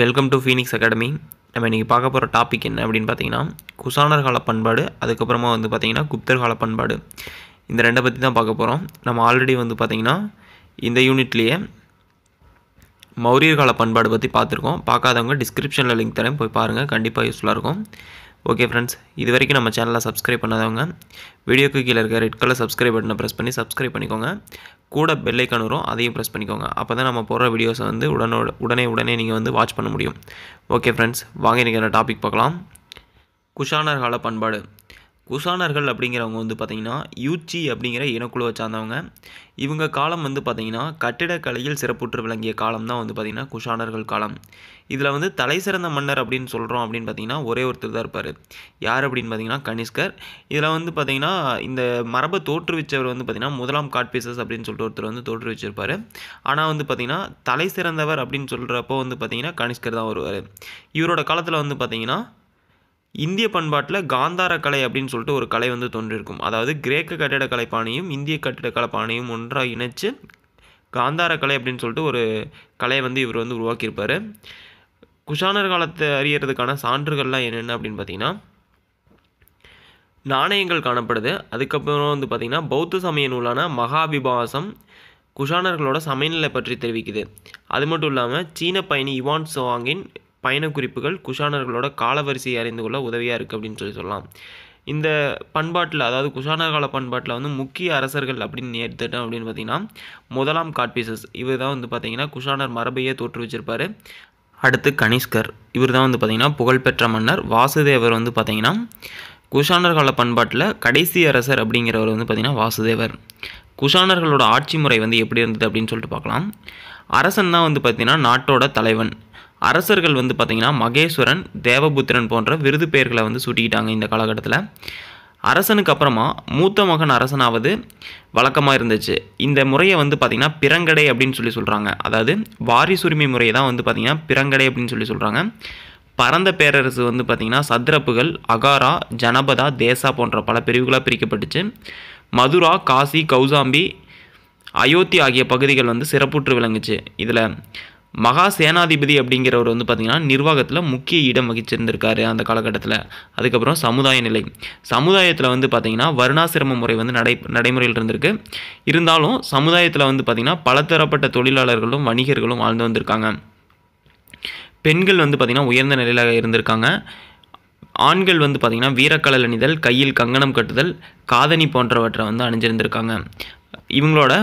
welcome to Phoenix academy நம்ம இன்றைக்கி பார்க்க போகிற டாபிக் என்ன அப்படின்னு பார்த்தீங்கன்னா குசானர் கால பண்பாடு அதுக்கப்புறமா வந்து பார்த்திங்கன்னா குப்தர் கால பண்பாடு இந்த ரெண்டை பற்றி தான் பார்க்க போகிறோம் நம்ம ஆல்ரெடி வந்து பார்த்திங்கன்னா இந்த யூனிட்லேயே மௌரியர் கால பண்பாடு பற்றி பார்த்துருக்கோம் பார்க்காதவங்க டிஸ்கிரிப்ஷனில் லிங்க் தரேன் போய் பாருங்கள் கண்டிப்பாக யூஸ்ஃபுல்லாக இருக்கும் ஓகே ஃப்ரெண்ட்ஸ் இது வரைக்கும் நம்ம சேனலை சப்ஸ்கிரைப் பண்ணாதவங்க வீடியோக்கு கீழே இருக்க ரெட் கலர் சப்ஸ்கிரைப் பட்டனை ப்ரெஸ் பண்ணி சப்ஸ்கிரைப் பண்ணிக்கோங்க கூட பெல்லைக்கான் வரும் அதையும் ப்ரெஸ் பண்ணிக்கோங்க அப்போ தான் நம்ம போடுற வீடியோஸை வந்து உடனோட உடனே உடனே நீங்கள் வந்து வாட்ச் பண்ண முடியும் ஓகே ஃப்ரெண்ட்ஸ் வாங்க இன்றைக்கி டாபிக் பார்க்கலாம் குஷானர் கால பண்பாடு குசானர்கள் அப்படிங்கிறவங்க வந்து பார்த்திங்கன்னா யூச்சி அப்படிங்கிற இனக்குழுவை சார்ந்தவங்க இவங்க காலம் வந்து பார்த்திங்கன்னா கட்டிடக்கலையில் சிறப்புற்று விளங்கிய காலம் தான் வந்து பார்த்திங்கன்னா குஷானர்கள் காலம் இதில் வந்து தலை சிறந்த மன்னர் அப்படின்னு சொல்கிறோம் அப்படின்னு பார்த்தீங்கன்னா ஒரே ஒருத்தர் தான் இருப்பார் யார் அப்படின்னு பார்த்தீங்கன்னா கனிஷ்கர் இதில் வந்து பார்த்தீங்கன்னா இந்த மரபை தோற்றுவிச்சவர் வந்து பார்த்திங்கன்னா முதலாம் காட்பீசஸ் அப்படின்னு சொல்லிட்டு ஒருத்தர் வந்து தோற்றுவிச்சிருப்பார் ஆனால் வந்து பார்த்திங்கன்னா தலை சிறந்தவர் அப்படின்னு சொல்கிறப்போ வந்து பார்த்திங்கன்னா கனிஷ்கர் தான் வருவார் இவரோட காலத்தில் வந்து பார்த்திங்கன்னா இந்திய பண்பாட்டில் காந்தார கலை அப்படின்னு சொல்லிட்டு ஒரு கலை வந்து தோன்றிருக்கும் அதாவது கிரேக்க கட்டிடக்கலை பாணியும் இந்திய கட்டிடக்கலை பாணியும் ஒன்றாக இணைச்சு காந்தார கலை அப்படின்னு சொல்லிட்டு ஒரு கலையை வந்து இவர் வந்து உருவாக்கியிருப்பார் குஷானர் காலத்தை அறியறதுக்கான சான்றுகள்லாம் என்னென்ன அப்படின்னு பார்த்தீங்கன்னா நாணயங்கள் காணப்படுது அதுக்கப்புறம் வந்து பார்த்திங்கன்னா பௌத்த சமய நூலான மகாபிபாசம் குஷானர்களோட சமயநிலை பற்றி தெரிவிக்குது அது மட்டும் இல்லாமல் சீன பயணி இவான் சோவாங்கின் பயணக்குறிப்புகள் குஷானர்களோட காலவரிசையை அறிந்து கொள்ள உதவியாக இருக்குது அப்படின்னு சொல்லி சொல்லலாம் இந்த பண்பாட்டில் அதாவது குஷானர் கால பண்பாட்டில் வந்து முக்கிய அரசர்கள் அப்படின்னு எடுத்துட்டோம் அப்படின்னு பார்த்திங்கன்னா முதலாம் காட்பீசஸ் இவர் தான் வந்து பார்த்திங்கன்னா குஷானர் மரபையே தோற்று வச்சிருப்பார் அடுத்து கனிஷ்கர் இவர் தான் வந்து பார்த்திங்கன்னா புகழ்பெற்ற மன்னர் வாசுதேவர் வந்து பார்த்திங்கன்னா குஷானர் கால பண்பாட்டில் கடைசி அரசர் அப்படிங்கிறவர் வந்து பார்த்திங்கன்னா வாசுதேவர் குஷானர்களோட ஆட்சி முறை வந்து எப்படி இருந்தது அப்படின்னு சொல்லிட்டு பார்க்கலாம் அரசன் தான் வந்து பார்த்திங்கன்னா நாட்டோட தலைவன் அரசர்கள் வந்து பார்த்திங்கன்னா மகேஸ்வரன் தேவபுத்திரன் போன்ற விருது பெயர்களை வந்து சூட்டிக்கிட்டாங்க இந்த காலகட்டத்தில் அரசனுக்கு அப்புறமா மூத்த மகன் அரசனாவது வழக்கமாக இருந்துச்சு இந்த முறையை வந்து பார்த்திங்கன்னா பிறங்கடை அப்படின்னு சொல்லி சொல்கிறாங்க அதாவது வாரிசுரிமை முறையை தான் வந்து பார்த்திங்கன்னா பிறங்கடை அப்படின்னு சொல்லி சொல்கிறாங்க பரந்த பேரரசு வந்து பார்த்திங்கன்னா சத்ரப்புகள் அகாரா ஜனபதா தேசா போன்ற பல பிரிவுகளாக பிரிக்கப்பட்டுச்சு மதுரா காசி கௌசாம்பி அயோத்தி ஆகிய பகுதிகள் வந்து சிறப்புற்று விளங்குச்சு இதில் மகா சேனாதிபதி அப்படிங்கிறவர் வந்து பார்த்திங்கன்னா நிர்வாகத்தில் முக்கிய இடம் வகிச்சிருந்திருக்காரு அந்த காலகட்டத்தில் அதுக்கப்புறம் சமுதாய நிலை சமுதாயத்தில் வந்து பார்த்திங்கன்னா வருணாசிரம முறை வந்து நடை நடைமுறையில் இருந்திருக்கு இருந்தாலும் சமுதாயத்தில் வந்து பார்த்திங்கன்னா பலதரப்பட்ட தொழிலாளர்களும் வணிகர்களும் வாழ்ந்து வந்திருக்காங்க பெண்கள் வந்து பார்த்திங்கன்னா உயர்ந்த நிலையாக இருந்திருக்காங்க ஆண்கள் வந்து பார்த்திங்கன்னா வீரக்கலல் அணிதல் கையில் கங்கணம் கட்டுதல் காதணி போன்றவற்றை வந்து அணிஞ்சிருந்திருக்காங்க இவங்களோட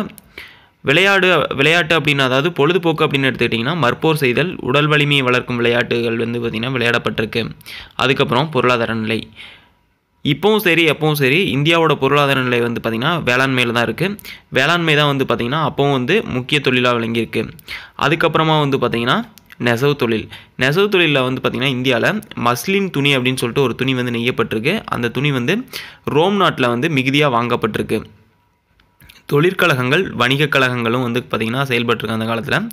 விளையாடு விளையாட்டு அப்படின்னு அதாவது பொழுதுபோக்கு அப்படின்னு எடுத்துக்கிட்டிங்கன்னா மற்போர் செய்தல் உடல் வலிமையை வளர்க்கும் விளையாட்டுகள் வந்து பார்த்திங்கன்னா விளையாடப்பட்டிருக்கு அதுக்கப்புறம் பொருளாதார நிலை இப்போவும் சரி எப்பவும் சரி இந்தியாவோட பொருளாதார நிலை வந்து பார்த்திங்கன்னா வேளாண்மையில் தான் இருக்குது வேளாண்மை தான் வந்து பார்த்திங்கன்னா அப்போவும் வந்து முக்கிய தொழிலாக விளங்கியிருக்கு அதுக்கப்புறமா வந்து பார்த்திங்கன்னா நெசவு தொழில் நெசவு தொழிலில் வந்து பார்த்திங்கன்னா இந்தியாவில் மஸ்லின் துணி அப்படின்னு சொல்லிட்டு ஒரு துணி வந்து நெய்யப்பட்டிருக்கு அந்த துணி வந்து ரோம் நாட்டில் வந்து மிகுதியாக வாங்கப்பட்டிருக்கு தொழிற்கழகங்கள் வணிகக் கழகங்களும் வந்து பார்த்திங்கன்னா செயல்பட்டுருக்கு அந்த காலத்தில்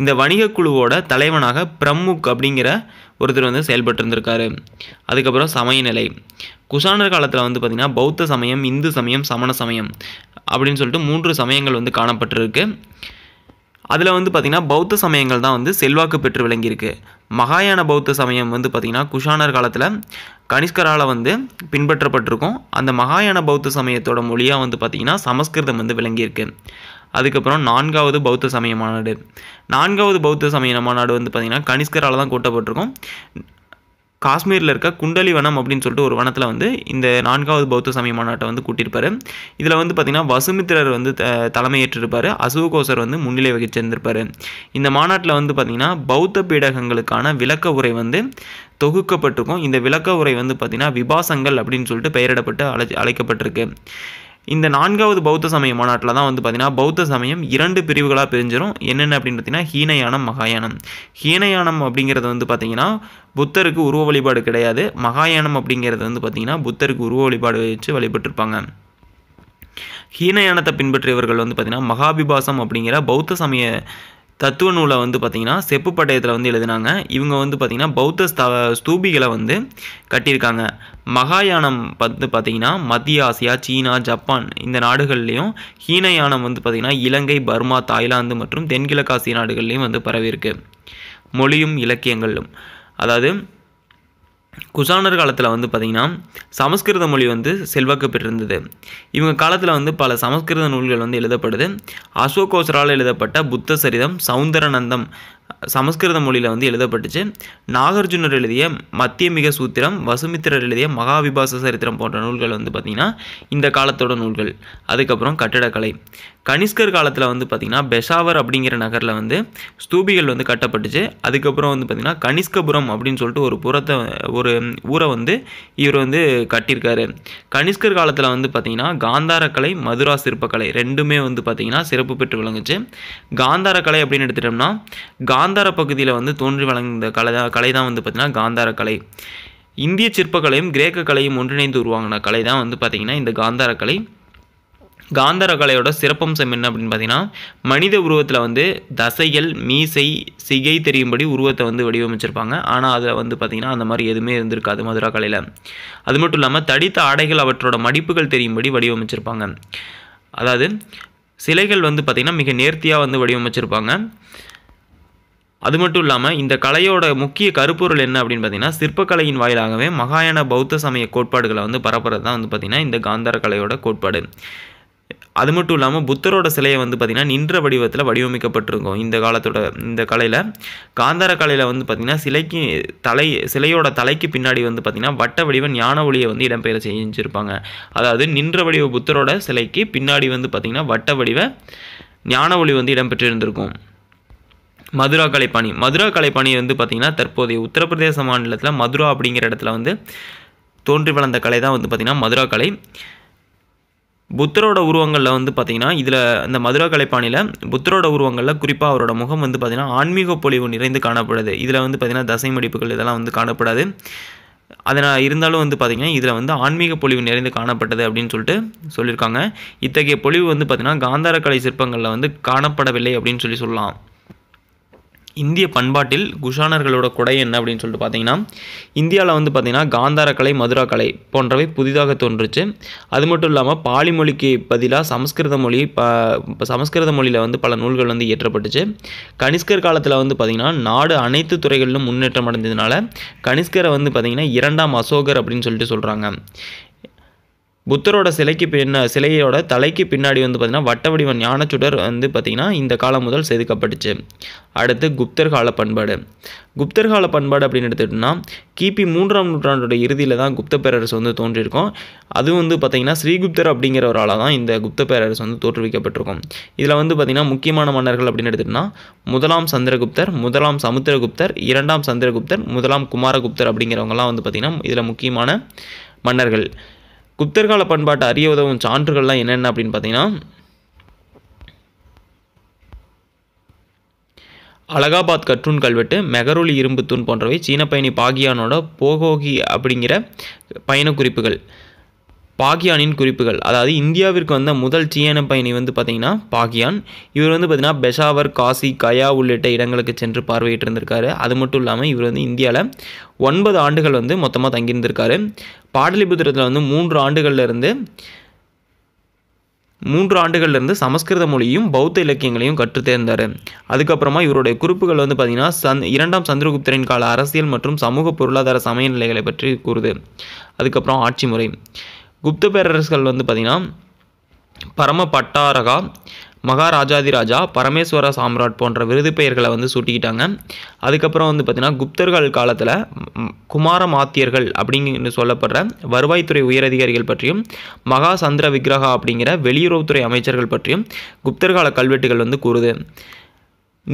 இந்த வணிக குழுவோட தலைவனாக பிரமுக் அப்படிங்கிற ஒருத்தர் வந்து செயல்பட்டு இருந்திருக்காரு அதுக்கப்புறம் சமயநிலை குஷானர் காலத்தில் வந்து பார்த்திங்கன்னா பௌத்த சமயம் இந்து சமயம் சமண சமயம் அப்படின்னு சொல்லிட்டு மூன்று சமயங்கள் வந்து காணப்பட்டிருக்கு அதில் வந்து பார்த்திங்கன்னா பௌத்த சமயங்கள் தான் வந்து செல்வாக்கு பெற்று விளங்கியிருக்கு மகாயான பௌத்த சமயம் வந்து பார்த்திங்கன்னா குஷானர் காலத்தில் கனிஷ்கரால் வந்து பின்பற்றப்பட்டிருக்கும் அந்த மகாயான பௌத்த சமயத்தோட மொழியாக வந்து பார்த்திங்கன்னா சமஸ்கிருதம் வந்து விளங்கியிருக்கு அதுக்கப்புறம் நான்காவது பௌத்த சமய மாநாடு நான்காவது பௌத்த சமய மாநாடு வந்து பார்த்திங்கன்னா கனிஷ்கரால் தான் கூட்டப்பட்டிருக்கும் காஷ்மீரில் இருக்க குண்டலி வனம் அப்படின்னு சொல்லிட்டு ஒரு வனத்தில் வந்து இந்த நான்காவது பௌத்த சமய மாநாட்டை வந்து கூட்டியிருப்பார் இதில் வந்து பார்த்திங்கன்னா வசுமித்திரர் வந்து த தலைமையேற்றிருப்பார் அசுகோசர் வந்து முன்னிலை வகிச்சிருந்திருப்பார் இந்த மாநாட்டில் வந்து பார்த்திங்கன்னா பௌத்த பீடகங்களுக்கான விளக்க உரை வந்து தொகுக்கப்பட்டிருக்கும் இந்த விளக்க உரை வந்து பார்த்திங்கன்னா விபாசங்கள் அப்படின்னு சொல்லிட்டு பெயரிடப்பட்டு அழை அழைக்கப்பட்டிருக்கு இந்த நான்காவது பௌத்த சமய மாநாட்டில் தான் வந்து பார்த்தீங்கன்னா பௌத்த சமயம் இரண்டு பிரிவுகளாக பிரிஞ்சிடும் என்னென்ன அப்படின்னு பார்த்தீங்கன்னா ஹீனயானம் மகாயானம் ஹீனயானம் அப்படிங்கிறது வந்து பார்த்தீங்கன்னா புத்தருக்கு உருவ வழிபாடு கிடையாது மகாயானம் அப்படிங்கிறது வந்து பார்த்தீங்கன்னா புத்தருக்கு உருவ வழிபாடு வச்சு வழிபட்டிருப்பாங்க ஹீனயானத்தை பின்பற்றியவர்கள் வந்து பார்த்திங்கன்னா மகாபிபாசம் அப்படிங்கிற பௌத்த சமய தத்துவ நூலை வந்து பார்த்திங்கன்னா செப்பு பட்டயத்தில் வந்து எழுதினாங்க இவங்க வந்து பார்த்திங்கன்னா பௌத்த ஸ்தூபிகளை வந்து கட்டியிருக்காங்க மகாயானம் வந்து பார்த்திங்கன்னா மத்திய ஆசியா சீனா ஜப்பான் இந்த நாடுகள்லேயும் ஹீனயானம் வந்து பார்த்திங்கன்னா இலங்கை பர்மா தாய்லாந்து மற்றும் தென்கிழக்காசிய நாடுகள்லேயும் வந்து பரவியிருக்கு மொழியும் இலக்கியங்களும் அதாவது குசானர் காலத்தில் வந்து பார்த்திங்கன்னா சமஸ்கிருத மொழி வந்து செல்வாக்கு பெற்றிருந்தது இவங்க காலத்தில் வந்து பல சமஸ்கிருத நூல்கள் வந்து எழுதப்படுது அசோகோசரால் எழுதப்பட்ட புத்த சரிதம் சவுந்தரநந்தம் சமஸ்கிருத மொழியில் வந்து எழுதப்பட்டுச்சு நாகார்ஜுனர் எழுதிய மத்தியமிக சூத்திரம் வசுமித்திரர் எழுதிய மகாவிபாச சரித்திரம் போன்ற நூல்கள் வந்து பார்த்திங்கன்னா இந்த காலத்தோட நூல்கள் அதுக்கப்புறம் கட்டிடக்கலை கனிஷ்கர் காலத்தில் வந்து பார்த்திங்கன்னா பெஷாவர் அப்படிங்கிற நகரில் வந்து ஸ்தூபிகள் வந்து கட்டப்பட்டுச்சு அதுக்கப்புறம் வந்து பார்த்திங்கன்னா கனிஷ்கபுரம் அப்படின்னு சொல்லிட்டு ஒரு புறத்தை ஒரு ஊரை வந்து இவர் வந்து கட்டியிருக்காரு கனிஷ்கர் காலத்தில் வந்து பார்த்திங்கன்னா காந்தாரக்கலை மதுரா சிற்பக்கலை ரெண்டுமே வந்து பார்த்திங்கன்னா சிறப்பு பெற்று விளங்குச்சு காந்தாரக்கலை அப்படின்னு எடுத்துட்டோம்னா காந்தார பகுதியில் வந்து தோன்றி வழங்குந்த கலை கலை தான் வந்து பார்த்திங்கன்னா காந்தாரக்கலை இந்திய சிற்பக்கலையும் கிரேக்க கலையும் ஒன்றிணைந்து உருவாங்கின கலை தான் வந்து பார்த்திங்கன்னா இந்த காந்தாரக்கலை காந்தர கலையோட சிறப்பம்சம் என்ன அப்படின்னு பார்த்தீங்கன்னா மனித உருவத்தில் வந்து தசைகள் மீசை சிகை தெரியும்படி உருவத்தை வந்து வடிவமைச்சிருப்பாங்க ஆனால் அதில் வந்து பார்த்திங்கன்னா அந்த மாதிரி எதுவுமே இருந்திருக்காது மதுரா கலையில் அது மட்டும் இல்லாமல் தடித்த ஆடைகள் அவற்றோட மடிப்புகள் தெரியும்படி வடிவமைச்சிருப்பாங்க அதாவது சிலைகள் வந்து பார்த்திங்கன்னா மிக நேர்த்தியாக வந்து வடிவமைச்சிருப்பாங்க அது மட்டும் இல்லாமல் இந்த கலையோட முக்கிய கருப்பொருள் என்ன அப்படின்னு பார்த்தீங்கன்னா சிற்பக்கலையின் வாயிலாகவே மகாயான பௌத்த சமய கோட்பாடுகளை வந்து பரப்புறது தான் வந்து பார்த்திங்கன்னா இந்த காந்தார கலையோட கோட்பாடு அது மட்டும் இல்லாமல் புத்தரோட சிலையை வந்து பார்த்திங்கன்னா நின்ற வடிவத்தில் வடிவமைக்கப்பட்டிருக்கும் இந்த காலத்தோட இந்த கலையில் காந்தார கலையில் வந்து பார்த்திங்கன்னா சிலைக்கு தலை சிலையோட தலைக்கு பின்னாடி வந்து பார்த்திங்கன்னா வட்ட வடிவ ஞான ஒளியை வந்து இடம்பெயர செஞ்சுருப்பாங்க அதாவது நின்ற வடிவ புத்தரோட சிலைக்கு பின்னாடி வந்து பார்த்திங்கன்னா வட்ட வடிவ ஞான ஒளி வந்து இடம்பெற்றிருந்திருக்கும் மதுரா கலைப்பாணி மதுரா கலைப்பாணி வந்து பார்த்திங்கன்னா தற்போதைய உத்தரப்பிரதேச மாநிலத்தில் மதுரா அப்படிங்கிற இடத்துல வந்து தோன்றி வளர்ந்த கலை தான் வந்து பார்த்திங்கன்னா மதுரா கலை புத்தரோட உருவங்களில் வந்து பார்த்திங்கன்னா இதில் இந்த மதுரா கலைப்பாணியில் புத்தரோட உருவங்களில் குறிப்பாக அவரோட முகம் வந்து பார்த்திங்கன்னா ஆன்மீக பொலிவு நிறைந்து காணப்படுது இதில் வந்து பார்த்திங்கன்னா தசை மடிப்புகள் இதெல்லாம் வந்து காணப்படாது அதனால் இருந்தாலும் வந்து பார்த்திங்கன்னா இதில் வந்து ஆன்மீக பொலிவு நிறைந்து காணப்பட்டது அப்படின்னு சொல்லிட்டு சொல்லியிருக்காங்க இத்தகைய பொலிவு வந்து பார்த்திங்கன்னா காந்தார கலை சிற்பங்களில் வந்து காணப்படவில்லை அப்படின்னு சொல்லி சொல்லலாம் இந்திய பண்பாட்டில் குஷானர்களோட கொடை என்ன அப்படின்னு சொல்லிட்டு பார்த்தீங்கன்னா இந்தியாவில் வந்து பார்த்திங்கன்னா காந்தார கலை மதுரா கலை போன்றவை புதிதாக தோன்றுச்சு அது மட்டும் இல்லாமல் பாலி மொழிக்கு பதிலாக சமஸ்கிருத மொழி ப சமஸ்கிருத மொழியில் வந்து பல நூல்கள் வந்து இயற்றப்பட்டுச்சு கனிஷ்கர் காலத்தில் வந்து பார்த்திங்கன்னா நாடு அனைத்து துறைகளிலும் முன்னேற்றம் அடைஞ்சதுனால கனிஷ்கரை வந்து பார்த்திங்கன்னா இரண்டாம் அசோகர் அப்படின்னு சொல்லிட்டு சொல்கிறாங்க புத்தரோட சிலைக்கு பின்ன சிலையோட தலைக்கு பின்னாடி வந்து பார்த்திங்கன்னா வட்ட வடிவ ஞானச்சுடர் வந்து பார்த்திங்கன்னா இந்த காலம் முதல் செதுக்கப்பட்டுச்சு அடுத்து குப்தர் கால பண்பாடு குப்தர் கால பண்பாடு அப்படின்னு எடுத்துக்கிட்டோம்னா கிபி மூன்றாம் நூற்றாண்டோட இறுதியில் தான் குப்த பேரரசு வந்து தோன்றியிருக்கும் அது வந்து பார்த்திங்கன்னா ஸ்ரீகுப்தர் அப்படிங்கிற ஒரு ஆளாக தான் இந்த குப்த பேரரசு வந்து தோற்றுவிக்கப்பட்டிருக்கும் இதில் வந்து பார்த்திங்கன்னா முக்கியமான மன்னர்கள் அப்படின்னு எடுத்துகிட்டோம்னா முதலாம் சந்திரகுப்தர் முதலாம் சமுத்திரகுப்தர் இரண்டாம் சந்திரகுப்தர் முதலாம் குமாரகுப்தர் அப்படிங்கிறவங்கலாம் வந்து பார்த்திங்கன்னா இதில் முக்கியமான மன்னர்கள் குப்தர்கால பண்பாட்டை அறிய உதவும் சான்றுகள்லாம் என்னென்ன அப்படின்னு பார்த்தீங்கன்னா அலகாபாத் கற்றூன் கல்வெட்டு மெகரூலி இரும்பு தூண் போன்றவை சீன பயணி பாகியானோட போகோகி அப்படிங்கிற பயணக்குறிப்புகள் குறிப்புகள் பாகியானின் குறிப்புகள் அதாவது இந்தியாவிற்கு வந்த முதல் சீன பயணி வந்து பார்த்திங்கன்னா பாகியான் இவர் வந்து பார்த்திங்கன்னா பெஷாவர் காசி கயா உள்ளிட்ட இடங்களுக்கு சென்று பார்வையிட்டு இருந்திருக்காரு அது மட்டும் இல்லாமல் இவர் வந்து இந்தியாவில் ஒன்பது ஆண்டுகள் வந்து மொத்தமாக தங்கியிருந்திருக்காரு பாடலிபுத்திரத்தில் வந்து மூன்று ஆண்டுகள்லேருந்து மூன்று ஆண்டுகள்லேருந்து சமஸ்கிருத மொழியும் பௌத்த இலக்கியங்களையும் கற்றுத்தேர்ந்தார் தேர்ந்தார் அதுக்கப்புறமா இவருடைய குறிப்புகள் வந்து பார்த்திங்கன்னா சந் இரண்டாம் சந்திரகுப்தரின் கால அரசியல் மற்றும் சமூக பொருளாதார சமய பற்றி கூறுது அதுக்கப்புறம் ஆட்சி முறை குப்த பேரரசுகள் வந்து பார்த்திங்கன்னா பரம பட்டாரகா மகாராஜாதிராஜா பரமேஸ்வர சாம்ராட் போன்ற விருது பெயர்களை வந்து சூட்டிக்கிட்டாங்க அதுக்கப்புறம் வந்து பார்த்திங்கன்னா குப்தர்கள் காலத்தில் குமார மாத்தியர்கள் அப்படிங்கு சொல்லப்படுற வருவாய்த்துறை உயரதிகாரிகள் பற்றியும் மகா சந்திர விக்கிரகா அப்படிங்கிற வெளியுறவுத்துறை அமைச்சர்கள் பற்றியும் குப்தர்கால கல்வெட்டுகள் வந்து கூறுது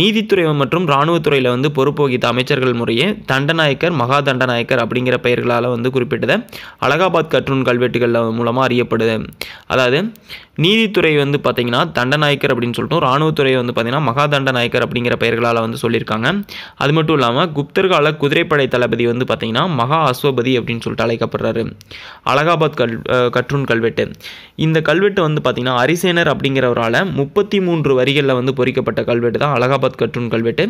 நீதித்துறை மற்றும் இராணுவத்துறையில் வந்து பொறுப்பு வகித்த அமைச்சர்கள் முறையே தண்டநாயக்கர் மகா தண்டநாயக்கர் அப்படிங்கிற பெயர்களால் வந்து குறிப்பிட்டது அலகாபாத் கற்றூன் கல்வெட்டுகள் மூலமாக அறியப்படுது அதாவது நீதித்துறை வந்து பார்த்திங்கன்னா தண்டநாயக்கர் அப்படின்னு சொல்லிட்டு இராணுவத்துறை வந்து பார்த்திங்கன்னா மகா தண்டநாயக்கர் அப்படிங்கிற பெயர்களால் வந்து சொல்லியிருக்காங்க அது மட்டும் இல்லாமல் குப்தர்கால குதிரைப்படை தளபதி வந்து பார்த்திங்கன்னா மகா அஸ்வபதி அப்படின்னு சொல்லிட்டு அழைக்கப்படுறாரு அலகாபாத் கல் கற்றூன் கல்வெட்டு இந்த கல்வெட்டு வந்து பார்த்திங்கன்னா அரிசேனர் அப்படிங்கிறவரால் முப்பத்தி மூன்று வரிகளில் வந்து பொறிக்கப்பட்ட கல்வெட்டு தான் அலகாபாத் சபாபத் கட்டுன் கல்வெட்டு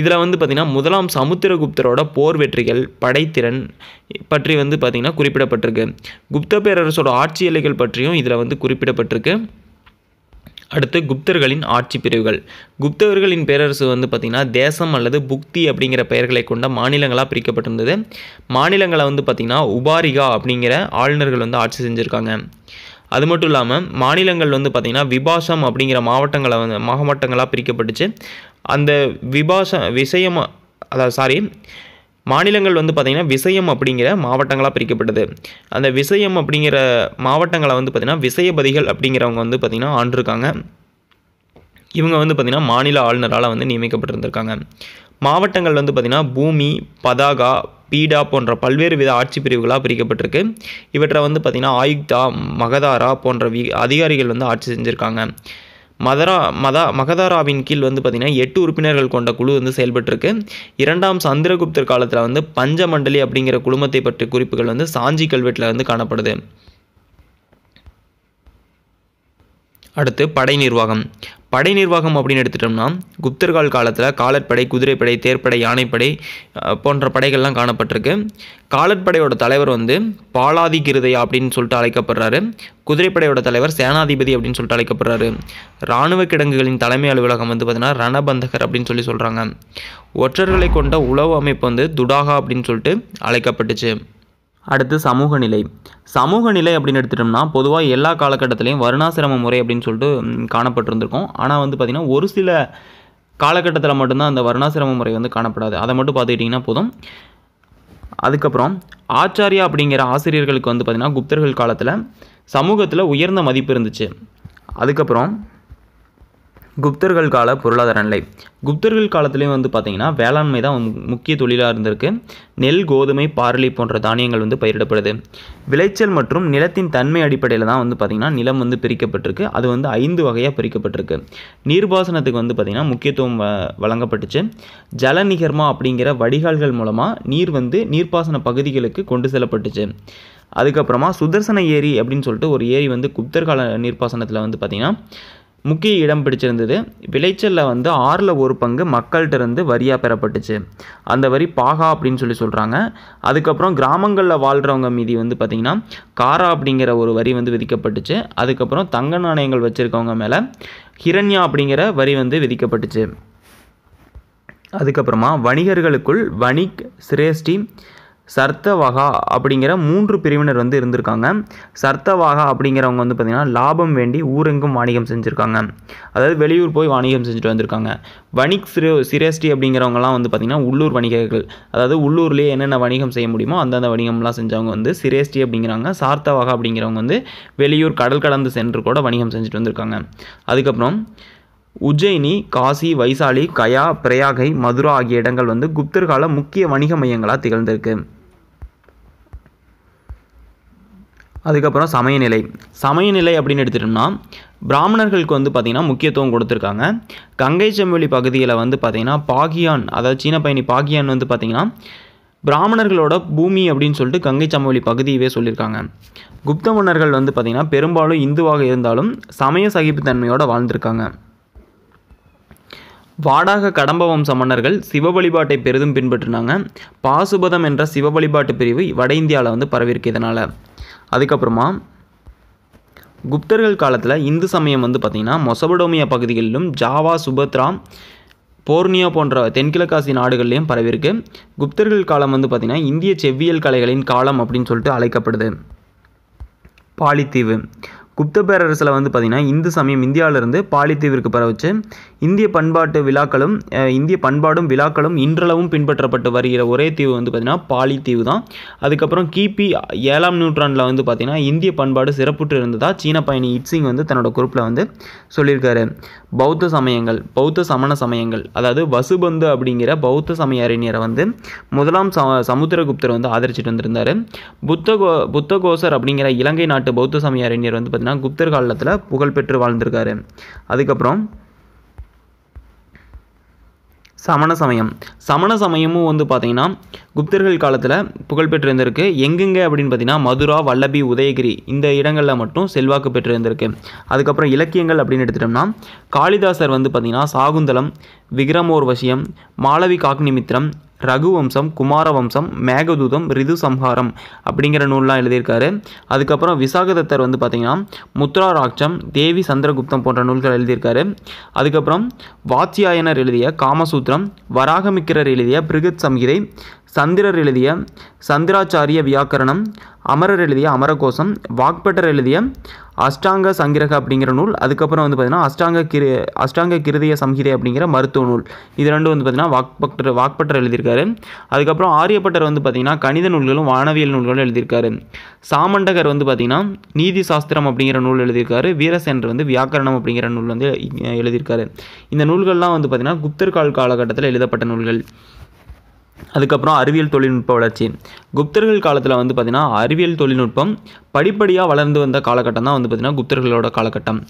இதில் வந்து பார்த்திங்கன்னா முதலாம் சமுத்திரகுப்தரோட போர் வெற்றிகள் படைத்திறன் பற்றி வந்து பார்த்திங்கன்னா குறிப்பிடப்பட்டிருக்கு குப்த பேரரசோட ஆட்சி எல்லைகள் பற்றியும் இதில் வந்து குறிப்பிடப்பட்டிருக்கு அடுத்து குப்தர்களின் ஆட்சி பிரிவுகள் குப்தர்களின் பேரரசு வந்து பார்த்திங்கன்னா தேசம் அல்லது புக்தி அப்படிங்கிற பெயர்களை கொண்ட மாநிலங்களாக பிரிக்கப்பட்டிருந்தது மாநிலங்களை வந்து பார்த்திங்கன்னா உபாரிகா அப்படிங்கிற ஆளுநர்கள் வந்து ஆட்சி செஞ்சுருக்காங்க அது மட்டும் இல்லாமல் மாநிலங்கள் வந்து பார்த்திங்கன்னா விபாசம் அப்படிங்கிற மாவட்டங்களை வந்து மாவட்டங்களாக பிரிக்கப்பட்டுச்சு அந்த விபாஷ விஷயம் அதாவது சாரி மாநிலங்கள் வந்து பார்த்திங்கன்னா விஷயம் அப்படிங்கிற மாவட்டங்களாக பிரிக்கப்பட்டது அந்த விஷயம் அப்படிங்கிற மாவட்டங்களை வந்து பார்த்திங்கன்னா விசயபதிகள் அப்படிங்கிறவங்க வந்து பார்த்திங்கன்னா ஆண்டிருக்காங்க இவங்க வந்து பார்த்திங்கன்னா மாநில ஆளுநரால் வந்து நியமிக்கப்பட்டிருந்திருக்காங்க மாவட்டங்கள் வந்து பார்த்திங்கன்னா பூமி பதாகா பீடா போன்ற பல்வேறு வித ஆட்சி பிரிவுகளாக பிரிக்கப்பட்டிருக்கு இவற்றை வந்து பார்த்திங்கன்னா ஆயுக்தா மகதாரா போன்ற வி அதிகாரிகள் வந்து ஆட்சி செஞ்சுருக்காங்க மதரா மதா மகதாராவின் கீழ் வந்து பார்த்திங்கன்னா எட்டு உறுப்பினர்கள் கொண்ட குழு வந்து செயல்பட்டுருக்கு இரண்டாம் சந்திரகுப்தர் காலத்தில் வந்து பஞ்சமண்டலி அப்படிங்கிற குழுமத்தை பற்றிய குறிப்புகள் வந்து சாஞ்சி கல்வெட்டில் வந்து காணப்படுது அடுத்து படை நிர்வாகம் படை நிர்வாகம் அப்படின்னு எடுத்துட்டோம்னா குப்தர்கால் காலத்தில் காலற்படை குதிரைப்படை தேர்ப்படை யானைப்படை போன்ற படைகள்லாம் காணப்பட்டிருக்கு காலற்படையோட தலைவர் வந்து பாலாதி கிருதையா அப்படின்னு சொல்லிட்டு அழைக்கப்படுறாரு குதிரைப்படையோட தலைவர் சேனாதிபதி அப்படின்னு சொல்லிட்டு அழைக்கப்படுறாரு இராணுவ கிடங்குகளின் தலைமை அலுவலகம் வந்து பார்த்திங்கன்னா ரணபந்தகர் அப்படின்னு சொல்லி சொல்கிறாங்க ஒற்றர்களை கொண்ட உளவு அமைப்பு வந்து துடாகா அப்படின்னு சொல்லிட்டு அழைக்கப்பட்டுச்சு அடுத்து சமூக நிலை சமூக நிலை அப்படின்னு எடுத்துட்டோம்னா பொதுவாக எல்லா காலகட்டத்திலையும் வருணாசிரம முறை அப்படின்னு சொல்லிட்டு காணப்பட்டிருந்திருக்கும் ஆனால் வந்து பார்த்திங்கன்னா ஒரு சில காலகட்டத்தில் மட்டும்தான் அந்த வருணாசிரம முறை வந்து காணப்படாது அதை மட்டும் பார்த்துக்கிட்டிங்கன்னா போதும் அதுக்கப்புறம் ஆச்சாரியா அப்படிங்கிற ஆசிரியர்களுக்கு வந்து பார்த்திங்கன்னா குப்தர்கள் காலத்தில் சமூகத்தில் உயர்ந்த மதிப்பு இருந்துச்சு அதுக்கப்புறம் குப்தர்கள் கால பொருளாதார நிலை குப்தர்கள் காலத்துலேயும் வந்து பார்த்திங்கன்னா வேளாண்மை தான் முக்கிய தொழிலாக இருந்திருக்கு நெல் கோதுமை பார்லி போன்ற தானியங்கள் வந்து பயிரிடப்படுது விளைச்சல் மற்றும் நிலத்தின் தன்மை அடிப்படையில் தான் வந்து பார்த்திங்கன்னா நிலம் வந்து பிரிக்கப்பட்டிருக்கு அது வந்து ஐந்து வகையாக பிரிக்கப்பட்டிருக்கு நீர்ப்பாசனத்துக்கு வந்து பார்த்திங்கன்னா முக்கியத்துவம் வழங்கப்பட்டுச்சு ஜலநிகர்மா அப்படிங்கிற வடிகால்கள் மூலமாக நீர் வந்து நீர்ப்பாசன பகுதிகளுக்கு கொண்டு செல்லப்பட்டுச்சு அதுக்கப்புறமா சுதர்சன ஏரி அப்படின்னு சொல்லிட்டு ஒரு ஏரி வந்து குப்தர் கால நீர்ப்பாசனத்தில் வந்து பார்த்திங்கன்னா முக்கிய இடம் பிடிச்சிருந்தது விளைச்சலில் வந்து ஆறில் ஒரு பங்கு மக்கள்கிட்ட இருந்து வரியாக பெறப்பட்டுச்சு அந்த வரி பாகா அப்படின்னு சொல்லி சொல்கிறாங்க அதுக்கப்புறம் கிராமங்களில் வாழ்கிறவங்க மீதி வந்து பார்த்திங்கன்னா காரா அப்படிங்கிற ஒரு வரி வந்து விதிக்கப்பட்டுச்சு அதுக்கப்புறம் தங்க நாணயங்கள் வச்சுருக்கவங்க மேலே ஹிரண்யா அப்படிங்கிற வரி வந்து விதிக்கப்பட்டுச்சு அதுக்கப்புறமா வணிகர்களுக்குள் வணிக் சிரேஷ்டி சர்த்தவகா அப்படிங்கிற மூன்று பிரிவினர் வந்து இருந்திருக்காங்க சர்த்தவாகா அப்படிங்கிறவங்க வந்து பார்த்திங்கன்னா லாபம் வேண்டி ஊரெங்கும் வாணிகம் செஞ்சுருக்காங்க அதாவது வெளியூர் போய் வாணிகம் செஞ்சுட்டு வந்திருக்காங்க வணிக் சிரேஷ்டி அப்படிங்கிறவங்கலாம் வந்து பார்த்திங்கன்னா உள்ளூர் வணிகர்கள் அதாவது உள்ளூர்லேயே என்னென்ன வணிகம் செய்ய முடியுமோ அந்தந்த வணிகம்லாம் செஞ்சவங்க வந்து சிரேஷ்டி அப்படிங்கிறாங்க சார்த்தவாகா அப்படிங்கிறவங்க வந்து வெளியூர் கடல் கடந்து சென்று கூட வணிகம் செஞ்சுட்டு வந்திருக்காங்க அதுக்கப்புறம் உஜ்ஜயினி காசி வைசாலி கயா பிரயாகை மதுரா ஆகிய இடங்கள் வந்து குப்தர் கால முக்கிய வணிக மையங்களாக திகழ்ந்திருக்கு அதுக்கப்புறம் சமயநிலை சமயநிலை அப்படின்னு எடுத்துட்டோம்னா பிராமணர்களுக்கு வந்து பார்த்திங்கன்னா முக்கியத்துவம் கொடுத்துருக்காங்க கங்கை செம்மொழி பகுதியில் வந்து பார்த்திங்கன்னா பாகியான் அதாவது சீன பயணி பாகியான் வந்து பார்த்திங்கன்னா பிராமணர்களோட பூமி அப்படின்னு சொல்லிட்டு கங்கை சமவெளி பகுதியவே சொல்லியிருக்காங்க குப்த மன்னர்கள் வந்து பார்த்திங்கன்னா பெரும்பாலும் இந்துவாக இருந்தாலும் சமய சகிப்புத்தன்மையோடு வாழ்ந்திருக்காங்க வாடாக கடம்ப வம்ச மன்னர்கள் சிவ வழிபாட்டை பெரிதும் பின்பற்றினாங்க பாசுபதம் என்ற சிவ வழிபாட்டு பிரிவு வட இந்தியாவில் வந்து பரவியிருக்கு இதனால் அதுக்கப்புறமா குப்தர்கள் காலத்தில் இந்து சமயம் வந்து பார்த்திங்கன்னா மொசபடோமியா பகுதிகளிலும் ஜாவா சுபத்ரா போர்னியா போன்ற தென்கிழக்காசி நாடுகள்லேயும் பரவிருக்கு குப்தர்கள் காலம் வந்து பார்த்திங்கன்னா இந்திய செவ்வியல் கலைகளின் காலம் அப்படின்னு சொல்லிட்டு அழைக்கப்படுது பாலித்தீவு குப்த பேரரசில் வந்து பார்த்திங்கன்னா இந்து சமயம் இந்தியாவிலிருந்து பாலித்தீவிற்கு பரவச்சு இந்திய பண்பாட்டு விழாக்களும் இந்திய பண்பாடும் விழாக்களும் இன்றளவும் பின்பற்றப்பட்டு வருகிற ஒரே தீவு வந்து பார்த்திங்கன்னா பாலித்தீவு தான் அதுக்கப்புறம் கிபி ஏழாம் நூற்றாண்டில் வந்து பார்த்திங்கன்னா இந்திய பண்பாடு சிறப்புற்று இருந்ததாக சீன பயணி இட்சிங் வந்து தன்னோட குறிப்பில் வந்து சொல்லியிருக்காரு பௌத்த சமயங்கள் பௌத்த சமண சமயங்கள் அதாவது வசுபந்து அப்படிங்கிற பௌத்த சமய அறிஞரை வந்து முதலாம் ச சமுத்திரகுப்தர் வந்து ஆதரிச்சிட்டு வந்திருந்தார் புத்தகோ புத்தகோசர் அப்படிங்கிற இலங்கை நாட்டு பௌத்த சமய அறிஞர் வந்து பார்த்தீங்கன்னா குப்தர் காலத்தில் புகழ்பெற்று வாழ்ந்திருக்காரு அதுக்கப்புறம் சமண சமயம் சமண சமயமும் வந்து பார்த்தீங்கன்னா குப்தர்கள் காலத்தில் இருந்திருக்கு எங்கெங்கே அப்படின்னு பார்த்தீங்கன்னா மதுரா வல்லபி உதயகிரி இந்த இடங்களில் மட்டும் செல்வாக்கு பெற்று இருந்திருக்கு அதுக்கப்புறம் இலக்கியங்கள் அப்படின்னு எடுத்துட்டோம்னா காளிதாசர் வந்து பார்த்திங்கன்னா சாகுந்தலம் விக்ரமோர்வசியம் மாளவிகாக்னிமித்திரம் ரகுவம்சம் குமாரவம்சம் மேகதூதம் ரிது சம்ஹாரம் அப்படிங்கிற நூல்லாம் எழுதியிருக்காரு அதுக்கப்புறம் விசாகதத்தர் வந்து பார்த்திங்கன்னா முத்ராராட்சம் தேவி சந்திரகுப்தம் போன்ற நூல்கள் எழுதியிருக்காரு அதுக்கப்புறம் வாத்தியாயனர் எழுதிய காமசூத்திரம் வராகமிக்கிரர் எழுதிய பிருகத் சம்ஹிதை சந்திரர் எழுதிய சந்திராச்சாரிய வியாக்கரணம் அமரர் எழுதிய அமரகோஷம் வாக்பட்டர் எழுதிய அஷ்டாங்க சங்கிரக அப்படிங்கிற நூல் அதுக்கப்புறம் வந்து பார்த்திங்கன்னா அஷ்டாங்க கிரு அஷ்டாங்க கிருதிய சம்ஹிதை அப்படிங்கிற மருத்துவ நூல் இது ரெண்டும் வந்து பார்த்திங்கன்னா வாக்பட்டர் வாக்பட்டர் எழுதியிருக்காரு அதுக்கப்புறம் ஆரியப்பட்டர் வந்து பார்த்திங்கன்னா கணித நூல்களும் வானவியல் நூல்களும் எழுதியிருக்காரு சாமண்டகர் வந்து பார்த்திங்கன்னா நீதி சாஸ்திரம் அப்படிங்கிற நூல் எழுதியிருக்காரு வீரசேனர் வந்து வியாக்கரணம் அப்படிங்கிற நூல் வந்து எழுதியிருக்காரு இந்த நூல்கள்லாம் வந்து பார்த்தீங்கன்னா குப்தர்கால் காலகட்டத்தில் எழுதப்பட்ட நூல்கள் அதுக்கப்புறம் அறிவியல் தொழில்நுட்ப வளர்ச்சி குப்தர்கள் காலத்தில் வந்து பார்த்திங்கன்னா அறிவியல் தொழில்நுட்பம் படிப்படியாக வளர்ந்து வந்த காலகட்டம் தான் வந்து பார்த்திங்கன்னா குப்தர்களோட காலகட்டம்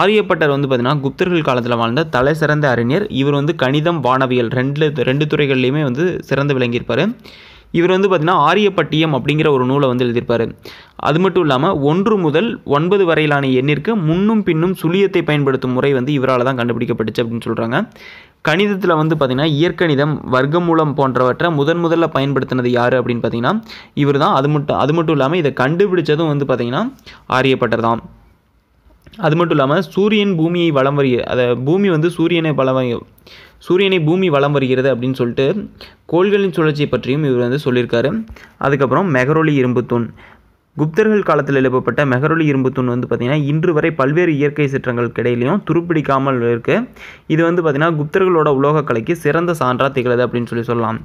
ஆரியப்பட்டர் வந்து பார்த்திங்கன்னா குப்தர்கள் காலத்தில் வாழ்ந்த தலை சிறந்த அறிஞர் இவர் வந்து கணிதம் வானவியல் ரெண்டு ரெண்டு துறைகள்லையுமே வந்து சிறந்து விளங்கியிருப்பார் இவர் வந்து பார்த்திங்கன்னா ஆரியப்பட்டியம் அப்படிங்கிற ஒரு நூலை வந்து எழுதியிருப்பார் அது மட்டும் இல்லாமல் ஒன்று முதல் ஒன்பது வரையிலான எண்ணிற்கு முன்னும் பின்னும் சுழியத்தை பயன்படுத்தும் முறை வந்து இவரால் தான் கண்டுபிடிக்கப்பட்டுச்சு அப்படின்னு சொல்கிறாங்க கணிதத்தில் வந்து பார்த்திங்கன்னா இயற்கணிதம் வர்க்கமூலம் போன்றவற்றை முதன் முதல்ல பயன்படுத்தினது யார் அப்படின்னு பார்த்திங்கன்னா இவர் தான் அது மட்டும் அது மட்டும் இல்லாமல் இதை கண்டுபிடிச்சதும் வந்து பார்த்திங்கன்னா ஆரியப்பட்டர் தான் அது மட்டும் இல்லாமல் சூரியன் பூமியை வளம் வருகிற அதை பூமி வந்து சூரியனை வளம் சூரியனை பூமி வளம் வருகிறது அப்படின்னு சொல்லிட்டு கோள்களின் சுழற்சியை பற்றியும் இவர் வந்து சொல்லியிருக்காரு அதுக்கப்புறம் மெகரோலி இரும்புத்தூண் குப்தர்கள் காலத்தில் எழுப்பப்பட்ட மெஹரொலி இரும்பு தூண் வந்து பார்த்திங்கன்னா இன்று வரை பல்வேறு இயற்கை சீற்றங்களுக்கு இடையிலையும் துருப்பிடிக்காமல் இருக்குது இது வந்து பார்த்திங்கன்னா குப்தர்களோட உலோகக்கலைக்கு சிறந்த சான்றாக திகழது அப்படின்னு சொல்லி சொல்லலாம்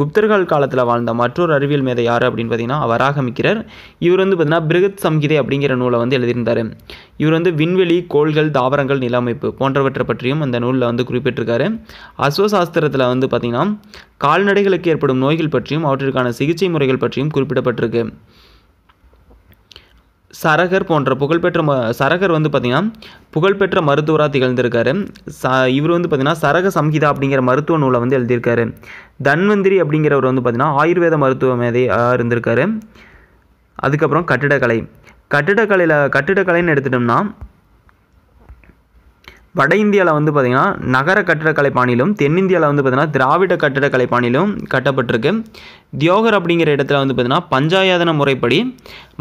குப்தர்கள் காலத்தில் வாழ்ந்த மற்றொரு அறிவியல் மேதை யார் அப்படின்னு பார்த்தீங்கன்னா வராகமிக்கிறர் இவர் வந்து பார்த்திங்கன்னா பிருகத் சம்ஹிதை அப்படிங்கிற நூலை வந்து எழுதியிருந்தார் இவர் வந்து விண்வெளி கோள்கள் தாவரங்கள் நில அமைப்பு போன்றவற்றை பற்றியும் அந்த நூலில் வந்து குறிப்பிட்டிருக்காரு அஸ்வசாஸ்திரத்தில் வந்து பார்த்திங்கன்னா கால்நடைகளுக்கு ஏற்படும் நோய்கள் பற்றியும் அவற்றிற்கான சிகிச்சை முறைகள் பற்றியும் குறிப்பிடப்பட்டிருக்கு சரகர் போன்ற புகழ்பெற்ற ம சரகர் வந்து பார்த்திங்கன்னா புகழ்பெற்ற மருத்துவராக திகழ்ந்திருக்காரு ச இவர் வந்து பார்த்திங்கன்னா சரக சம்ஹிதா அப்படிங்கிற மருத்துவ நூலை வந்து எழுதியிருக்காரு தன்வந்திரி அப்படிங்கிறவர் வந்து பார்த்திங்கன்னா ஆயுர்வேத மருத்துவ மேதையாக இருந்திருக்காரு அதுக்கப்புறம் கட்டிடக்கலை கட்டிடக்கலையில் கட்டிடக்கலைன்னு எடுத்துட்டோம்னா வட இந்தியாவில் வந்து பார்த்திங்கன்னா நகர கட்டிடக்கலை பாணியிலும் தென்னிந்தியாவில் வந்து பார்த்திங்கன்னா திராவிட கட்டிடக்கலை பாணியிலும் கட்டப்பட்டிருக்கு தியோகர் அப்படிங்கிற இடத்துல வந்து பார்த்திங்கன்னா பஞ்சாயாதன முறைப்படி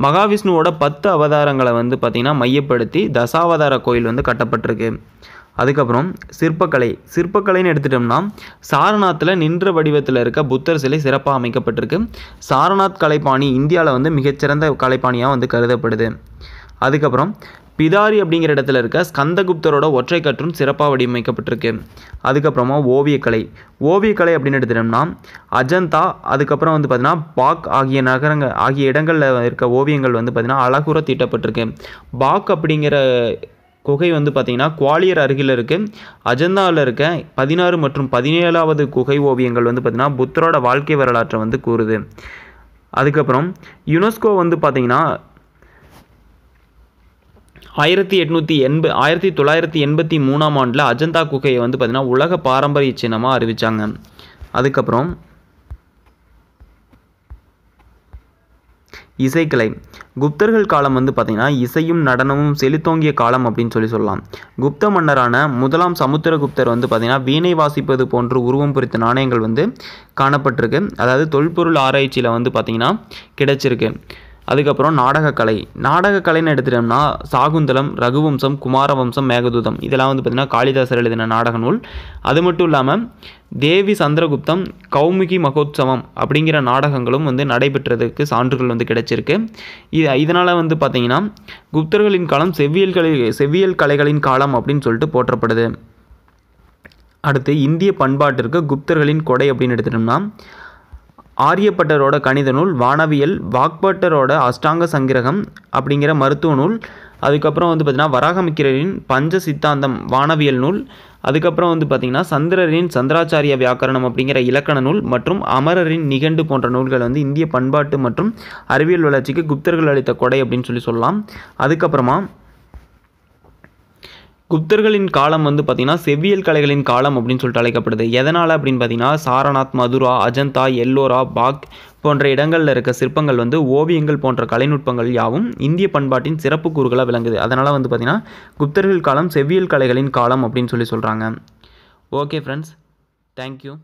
மகாவிஷ்ணுவோட பத்து அவதாரங்களை வந்து பார்த்திங்கன்னா மையப்படுத்தி தசாவதார கோயில் வந்து கட்டப்பட்டிருக்கு அதுக்கப்புறம் சிற்பக்கலை சிற்பக்கலைன்னு எடுத்துட்டோம்னா சாரநாத்தில் நின்ற வடிவத்தில் இருக்க புத்தர் சிலை சிறப்பாக அமைக்கப்பட்டிருக்கு சாரநாத் கலைப்பாணி இந்தியாவில் வந்து மிகச்சிறந்த கலைப்பாணியாக வந்து கருதப்படுது அதுக்கப்புறம் பிதாரி அப்படிங்கிற இடத்துல இருக்க ஸ்கந்தகுப்தரோட ஒற்றை கற்றும் சிறப்பாக வடிவமைக்கப்பட்டிருக்கு அதுக்கப்புறமா ஓவியக்கலை ஓவியக்கலை அப்படின்னு எடுத்துட்டோம்னா அஜந்தா அதுக்கப்புறம் வந்து பார்த்தீங்கன்னா பாக் ஆகிய நகரங்கள் ஆகிய இடங்களில் இருக்க ஓவியங்கள் வந்து பார்த்திங்கன்னா அழகுற தீட்டப்பட்டிருக்கு பாக் அப்படிங்கிற குகை வந்து பார்த்திங்கன்னா குவாலியர் அருகில் இருக்குது அஜந்தாவில் இருக்க பதினாறு மற்றும் பதினேழாவது குகை ஓவியங்கள் வந்து பார்த்திங்கன்னா புத்தரோட வாழ்க்கை வரலாற்றை வந்து கூறுது அதுக்கப்புறம் யுனெஸ்கோ வந்து பார்த்திங்கன்னா ஆயிரத்தி எட்நூற்றி எண்பது ஆயிரத்தி தொள்ளாயிரத்தி எண்பத்தி மூணாம் ஆண்டில் அஜந்தா குகையை வந்து பார்த்திங்கன்னா உலக பாரம்பரிய சின்னமாக அறிவித்தாங்க அதுக்கப்புறம் இசைக்கலை குப்தர்கள் காலம் வந்து பார்த்திங்கன்னா இசையும் நடனமும் செலுத்தோங்கிய காலம் அப்படின்னு சொல்லி சொல்லலாம் குப்த மன்னரான முதலாம் சமுத்திரகுப்தர் வந்து பார்த்திங்கன்னா வீணை வாசிப்பது போன்று உருவம் பொறித்த நாணயங்கள் வந்து காணப்பட்டிருக்கு அதாவது தொல்பொருள் ஆராய்ச்சியில் வந்து பார்த்திங்கன்னா கிடைச்சிருக்கு அதுக்கப்புறம் நாடகக்கலை நாடகக்கலைன்னு எடுத்துட்டோம்னா சாகுந்தலம் ரகுவம்சம் குமாரவம்சம் மேகதூதம் இதெல்லாம் வந்து பார்த்திங்கன்னா காளிதாசர் எழுதின நாடக நூல் அது மட்டும் இல்லாமல் தேவி சந்திரகுப்தம் கௌமுகி மகோத்சவம் அப்படிங்கிற நாடகங்களும் வந்து நடைபெற்றதுக்கு சான்றுகள் வந்து கிடைச்சிருக்கு இது இதனால் வந்து பார்த்திங்கன்னா குப்தர்களின் காலம் செவ்வியல் கலை செவ்வியல் கலைகளின் காலம் அப்படின்னு சொல்லிட்டு போற்றப்படுது அடுத்து இந்திய பண்பாட்டிற்கு குப்தர்களின் கொடை அப்படின்னு எடுத்துட்டோம்னா ஆரியப்பட்டரோட கணித நூல் வானவியல் வாக்பட்டரோட அஷ்டாங்க சங்கிரகம் அப்படிங்கிற மருத்துவ நூல் அதுக்கப்புறம் வந்து பார்த்திங்கன்னா வராகமிக்கிறரின் பஞ்ச சித்தாந்தம் வானவியல் நூல் அதுக்கப்புறம் வந்து பார்த்திங்கன்னா சந்திரரின் சந்திராச்சாரிய வியாக்கரணம் அப்படிங்கிற இலக்கண நூல் மற்றும் அமரரின் நிகண்டு போன்ற நூல்கள் வந்து இந்திய பண்பாட்டு மற்றும் அறிவியல் வளர்ச்சிக்கு குப்தர்கள் அளித்த கொடை அப்படின்னு சொல்லி சொல்லலாம் அதுக்கப்புறமா குப்தர்களின் காலம் வந்து பார்த்திங்கன்னா செவ்வியல் கலைகளின் காலம் அப்படின்னு சொல்லிட்டு அழைக்கப்படுது எதனால் அப்படின்னு பார்த்தீங்கன்னா சாரநாத் மதுரா அஜந்தா எல்லோரா பாக் போன்ற இடங்களில் இருக்க சிற்பங்கள் வந்து ஓவியங்கள் போன்ற கலைநுட்பங்கள் யாவும் இந்திய பண்பாட்டின் சிறப்பு கூறுகளாக விளங்குது அதனால் வந்து பார்த்திங்கன்னா குப்தர்கள் காலம் செவ்வியல் கலைகளின் காலம் அப்படின்னு சொல்லி சொல்கிறாங்க ஓகே ஃப்ரெண்ட்ஸ் தேங்க்யூ